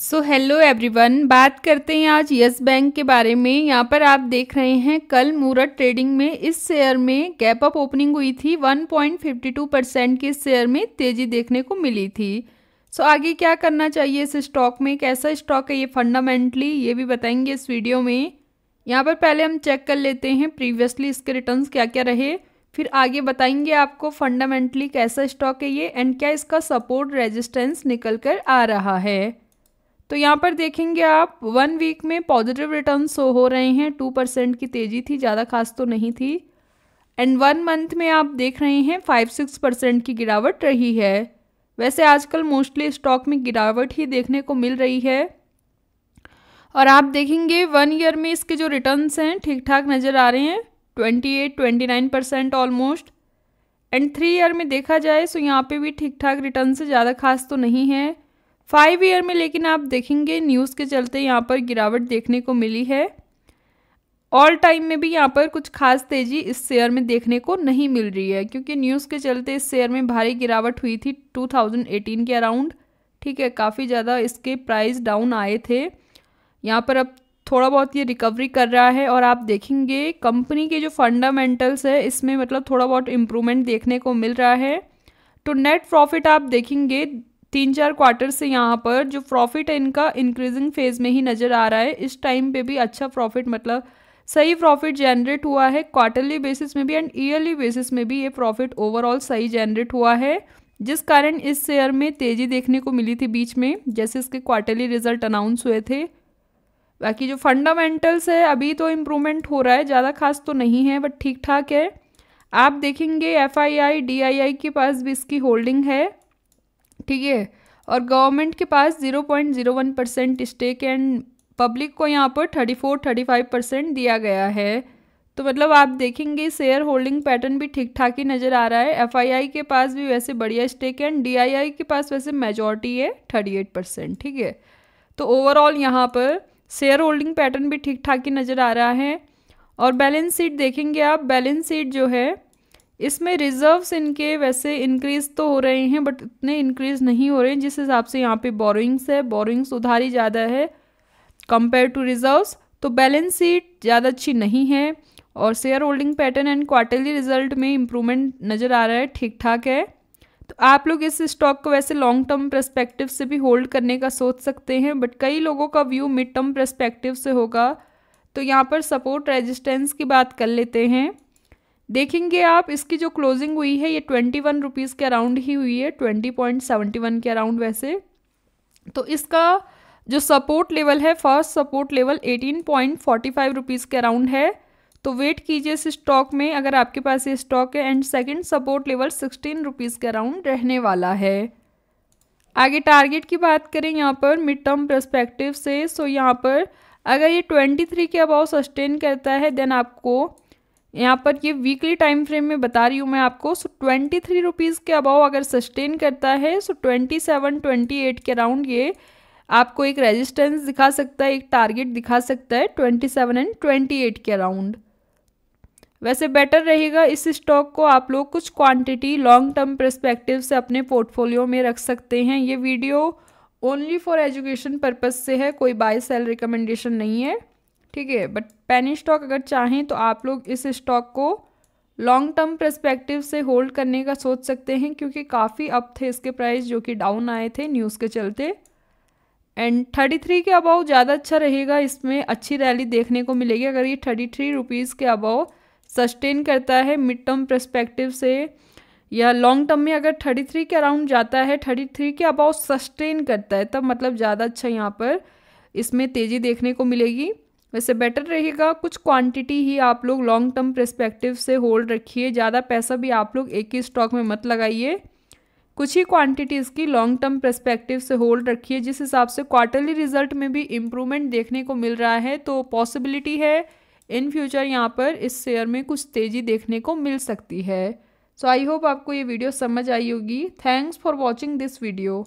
so hello everyone बात करते हैं आज यस बैंक के बारे में यहाँ पर आप देख रहे हैं कल मूरत ट्रेडिंग में इस शेयर में गैप अप ओपनिंग हुई थी 1.52 परसेंट के शेयर में तेज़ी देखने को मिली थी सो so, आगे क्या करना चाहिए इस स्टॉक में कैसा स्टॉक है ये फंडामेंटली ये भी बताएंगे इस वीडियो में यहाँ पर पहले हम चेक कर लेते हैं प्रीवियसली इसके रिटर्न क्या क्या रहे फिर आगे बताएंगे आपको फंडामेंटली कैसा स्टॉक है ये एंड क्या इसका सपोर्ट रेजिस्टेंस निकल कर आ रहा है तो यहाँ पर देखेंगे आप वन वीक में पॉजिटिव रिटर्न शो हो रहे हैं टू परसेंट की तेज़ी थी ज़्यादा खास तो नहीं थी एंड वन मंथ में आप देख रहे हैं फाइव सिक्स परसेंट की गिरावट रही है वैसे आजकल मोस्टली स्टॉक में गिरावट ही देखने को मिल रही है और आप देखेंगे वन ईयर में इसके जो रिटर्न्स हैं ठीक ठाक नज़र आ रहे हैं twenty eight twenty nine percent almost and three year में देखा जाए सो तो यहाँ पे भी ठीक ठाक रिटर्न से ज़्यादा खास तो नहीं है फाइव ईयर में लेकिन आप देखेंगे न्यूज़ के चलते यहाँ पर गिरावट देखने को मिली है ऑल टाइम में भी यहाँ पर कुछ खास तेज़ी इस शेयर में देखने को नहीं मिल रही है क्योंकि न्यूज़ के चलते इस शेयर में भारी गिरावट हुई थी 2018 के अराउंड ठीक है काफ़ी ज़्यादा इसके प्राइस डाउन आए थे यहाँ पर अब थोड़ा बहुत ये रिकवरी कर रहा है और आप देखेंगे कंपनी के जो फंडामेंटल्स है इसमें मतलब थोड़ा बहुत इम्प्रूवमेंट देखने को मिल रहा है तो नेट प्रॉफिट आप देखेंगे तीन चार क्वार्टर से यहाँ पर जो प्रॉफिट है इनका इंक्रीजिंग फेज में ही नज़र आ रहा है इस टाइम पे भी अच्छा प्रॉफिट मतलब सही प्रॉफिट जनरेट हुआ है क्वार्टरली बेसिस में भी एंड ईयरली बेसिस में भी ये प्रॉफिट ओवरऑल सही जनरेट हुआ है जिस कारण इस शेयर में तेज़ी देखने को मिली थी बीच में जैसे इसके क्वार्टरली रिजल्ट अनाउंस हुए थे बाकी जो फंडामेंटल्स है अभी तो इम्प्रूवमेंट हो रहा है ज़्यादा खास तो नहीं है बट ठीक ठाक है आप देखेंगे F I I D I आई के पास भी इसकी होल्डिंग है ठीक है और गवर्नमेंट के पास zero point zero one percent stake and public को यहाँ पर thirty four thirty five percent दिया गया है तो मतलब आप देखेंगे शेयर होल्डिंग पैटर्न भी ठीक ठाक ही नज़र आ रहा है एफआईआई के पास भी वैसे बढ़िया स्टेक है एंड डीआईआई के पास वैसे मेजोरिटी है थर्टी एट परसेंट ठीक है तो ओवरऑल यहाँ पर शेयर होल्डिंग पैटर्न भी ठीक ठाक ही नज़र आ रहा है और बैलेंस शीट देखेंगे आप बैलेंस शीट जो है इसमें रिजर्व्स इनके वैसे इंक्रीज तो हो रहे हैं बट इतने इंक्रीज नहीं हो रहे हैं जिस हिसाब से यहाँ पे बोरोइंग्स है बोरोइंग्स उधारी ज़्यादा है कंपेयर टू रिजर्व्स तो बैलेंस शीट ज़्यादा अच्छी नहीं है और share holding pattern and quarterly result में इम्प्रूवमेंट नज़र आ रहा है ठीक ठाक है तो आप लोग इस स्टॉक को वैसे लॉन्ग टर्म प्रस्पेक्टिव से भी होल्ड करने का सोच सकते हैं बट कई लोगों का व्यू मिड टर्म प्रस्पेक्टिव से होगा तो यहाँ पर सपोर्ट रेजिस्टेंस की बात कर लेते हैं देखेंगे आप इसकी जो क्लोजिंग हुई है ये ट्वेंटी वन रुपीज़ के अराउंड ही हुई है ट्वेंटी पॉइंट सेवेंटी वन के अराउंड वैसे तो इसका जो सपोर्ट लेवल है first support level eighteen point forty five rupees के अराउंड है तो वेट कीजिए इस स्टॉक में अगर आपके पास ये स्टॉक है and second support level sixteen rupees के अराउंड रहने वाला है आगे टारगेट की बात करें यहाँ पर मिड टर्म प्रस्पेक्टिव से सो यहाँ पर अगर ये ट्वेंटी थ्री के अबाउ सस्टेन करता है देन आपको यहाँ पर ये वीकली टाइम फ्रेम में बता रही हूँ मैं आपको सो ट्वेंटी थ्री रुपीज़ के अबाव अगर सस्टेन करता है so twenty seven twenty eight के अराउंड ये आपको एक रेजिस्टेंस दिखा सकता है एक टारगेट दिखा सकता है twenty seven and twenty eight के अराउंड वैसे बेटर रहेगा इस स्टॉक को आप लोग कुछ क्वांटिटी लॉन्ग टर्म प्रस्पेक्टिव से अपने पोर्टफोलियो में रख सकते हैं ये video only for education purpose से है कोई बाय सेल रिकमेंडेशन नहीं है ठीक है बट पेनी स्टॉक अगर चाहें तो आप लोग इस स्टॉक को लॉन्ग टर्म प्रस्पेक्टिव से होल्ड करने का सोच सकते हैं क्योंकि काफ़ी अप थे इसके प्राइस जो कि डाउन आए थे न्यूज़ के चलते एंड थर्टी थ्री के अबाव ज़्यादा अच्छा रहेगा इसमें अच्छी रैली देखने को मिलेगी अगर ये थर्टी थ्री रुपीज़ के अबाव सस्टेन करता है मिड टर्म प्रस्पेक्टिव से या लॉन्ग टर्म में अगर थर्टी थ्री के अराउंड जाता है थर्टी थ्री के अबाव सस्टेन करता है तब मतलब ज़्यादा अच्छा यहाँ पर इसमें तेज़ी देखने को मिलेगी वैसे बेटर रहेगा कुछ क्वांटिटी ही आप लोग लॉन्ग टर्म प्रस्पेक्टिव से होल्ड रखिए ज़्यादा पैसा भी आप लोग एक ही स्टॉक में मत लगाइए कुछ ही क्वांटिटीज़ की लॉन्ग टर्म प्रस्पेक्टिव से होल्ड रखिए जिस हिसाब से क्वार्टरली रिजल्ट में भी इम्प्रूवमेंट देखने को मिल रहा है तो पॉसिबिलिटी है इन फ्यूचर यहाँ पर इस शेयर में कुछ तेज़ी देखने को मिल सकती है सो आई होप आपको ये वीडियो समझ आई होगी thanks for watching this video